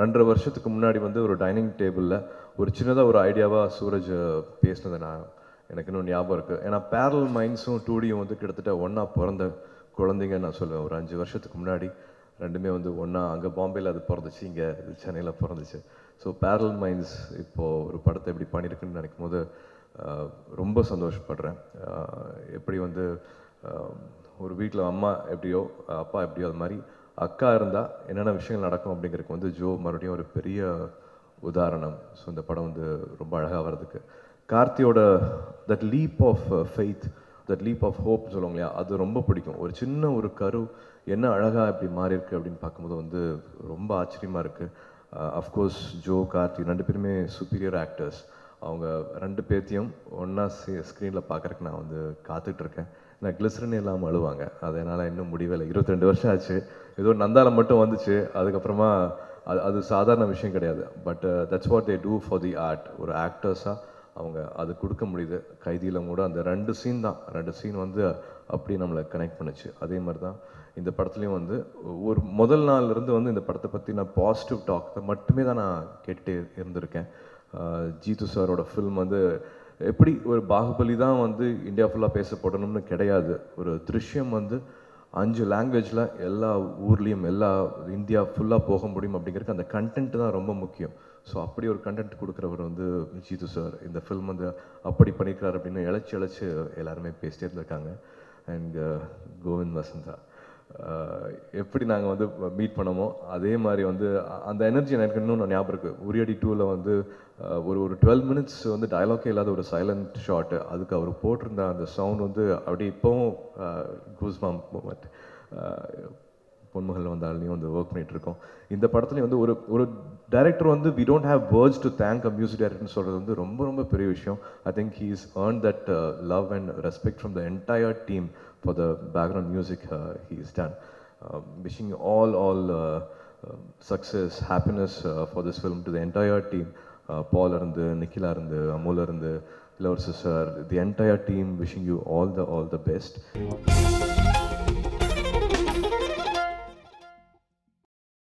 ரெண்டரை வருஷத்துக்கு முன்னாடி வந்து ஒரு டைனிங் டேபிளில் ஒரு சின்னதாக ஒரு ஐடியாவாக சூரஜ் பேசினது நான் எனக்கு இன்னும் ஞாபகம் இருக்குது ஏன்னா பேரல் மைண்ட்ஸும் டூடியும் வந்து கிட்டத்தட்ட ஒன்றா பிறந்த குழந்தைங்க நான் சொல்லுவேன் ஒரு அஞ்சு வருஷத்துக்கு முன்னாடி ரெண்டுமே வந்து ஒன்றா அங்கே பாம்பேயில் அது பிறந்துச்சு இங்கே சென்னையில் பிறந்துச்சு ஸோ பேரல் மைண்ட்ஸ் இப்போது ஒரு படத்தை எப்படி பண்ணியிருக்குன்னு நினைக்கும் போது ரொம்ப சந்தோஷப்படுறேன் எப்படி வந்து ஒரு வீட்டில் அம்மா எப்படியோ அப்பா எப்படியோ அது மாதிரி அக்கா இருந்தால் என்னென்ன விஷயங்கள் நடக்கும் அப்படிங்கிறதுக்கு வந்து ஜோ மறுபடியும் ஒரு பெரிய உதாரணம் ஸோ இந்த படம் வந்து ரொம்ப அழகாக வர்றதுக்கு கார்த்தியோட that leap of faith that leap of hope சொல்லுவாங்க இல்லையா அது ரொம்ப பிடிக்கும் ஒரு சின்ன ஒரு கரு என்ன அழகாக இப்படி மாறி அப்படின்னு பார்க்கும்போது வந்து ரொம்ப ஆச்சரியமாக இருக்குது அஃப்கோர்ஸ் uh, ஜோ கார்த்தி ரெண்டு பேருமே சுப்பீரியர் ஆக்டர்ஸ் அவங்க ரெண்டு பேர்த்தையும் ஒன்றா ஸ்க்ரீனில் பார்க்குறக்கு நான் வந்து இருக்கேன் நான் கிளிசரின் இல்லாமல் அழுவாங்க அதனால் இன்னும் முடிவில் இருபத்தி ரெண்டு வருஷம் ஆச்சு ஏதோ நந்தாலம் மட்டும் வந்துச்சு அதுக்கப்புறமா அது அது சாதாரண விஷயம் கிடையாது but that's what they do for the art ஒரு ஆக்டர்ஸாக அவங்க அது கொடுக்க முடியுது கைதியிலும் கூட அந்த ரெண்டு சீன் தான் ரெண்டு சீன் வந்து அப்படி நம்மளை கனெக்ட் பண்ணுச்சு அதே மாதிரி தான் இந்த படத்துலேயும் வந்து ஒரு முதல் நாள்லேருந்து வந்து இந்த படத்தை பற்றி நான் பாசிட்டிவ் டாக் மட்டுமே தான் நான் கேட்டு இருந்திருக்கேன் ஜீத்து சாரோட ஃபில்ம் வந்து எப்படி ஒரு பாகுபலி தான் வந்து இந்தியா ஃபுல்லாக பேசப்படணும்னு கிடையாது ஒரு திருஷ்யம் வந்து அஞ்சு லாங்குவேஜில் எல்லா ஊர்லேயும் எல்லா இந்தியா ஃபுல்லாக போக முடியும் அப்படிங்கிறதுக்கு அந்த கண்டென்ட் தான் ரொம்ப முக்கியம் ஸோ அப்படி ஒரு கண்டென்ட் கொடுக்குறவர் வந்து ஜீது சார் இந்த ஃபில்ம் வந்து அப்படி பண்ணிக்கிறார் அப்படின்னு இழைச்சி இழைச்சி எல்லாருமே பேசிட்டே இருந்திருக்காங்க அண்ட் கோவிந்த் வசந்தா எப்படி நாங்கள் வந்து மீட் பண்ணமோ அதே மாதிரி வந்து அந்த எனர்ஜி எனக்கு இன்னும் ஞாபகம் இருக்குது உரியடி டூவில் வந்து ஒரு ஒரு டுவெல் மினிட்ஸ் வந்து டயலாக்கே இல்லாத ஒரு சைலண்ட் ஷாட்டு அதுக்கு அவர் போட்டிருந்த அந்த சவுண்ட் வந்து அப்படி இப்போவும் கூஸ்மாம் மூமெண்ட் பொன்மகள் வந்தாலையும் வந்து ஒர்க் பண்ணிகிட்ருக்கோம் இந்த படத்துலையும் வந்து ஒரு ஒரு டைரக்டர் வந்து we don't have words to thank a music டைரக்டர்னு சொல்கிறது வந்து ரொம்ப ரொம்ப பெரிய விஷயம் I think he is earn that love and respect from the entire team for the background music uh, he has done. Um, wishing you all, all uh, um, success, happiness uh, for this film to the entire team. Paul and the Nikhil and the Amul and the Lord Sir, the entire team wishing you all the, all the best.